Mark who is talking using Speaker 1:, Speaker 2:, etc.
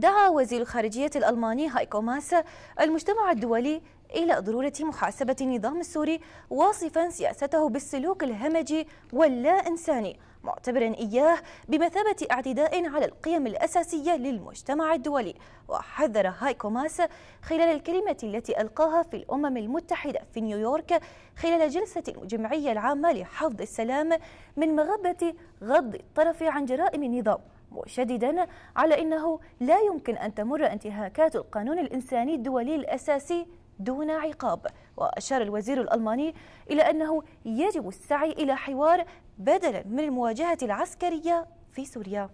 Speaker 1: دعا وزير الخارجية الألماني هايكو ماس المجتمع الدولي إلى ضرورة محاسبة النظام السوري واصفا سياسته بالسلوك الهمجي واللا إنساني معتبرا إياه بمثابة اعتداء على القيم الأساسية للمجتمع الدولي وحذر هايكو ماس خلال الكلمة التي ألقاها في الأمم المتحدة في نيويورك خلال جلسة الجمعية العامة لحفظ السلام من مغبة غض الطرف عن جرائم النظام مشددا على أنه لا يمكن أن تمر انتهاكات القانون الإنساني الدولي الأساسي دون عقاب وأشار الوزير الألماني إلى أنه يجب السعي إلى حوار بدلا من المواجهة العسكرية في سوريا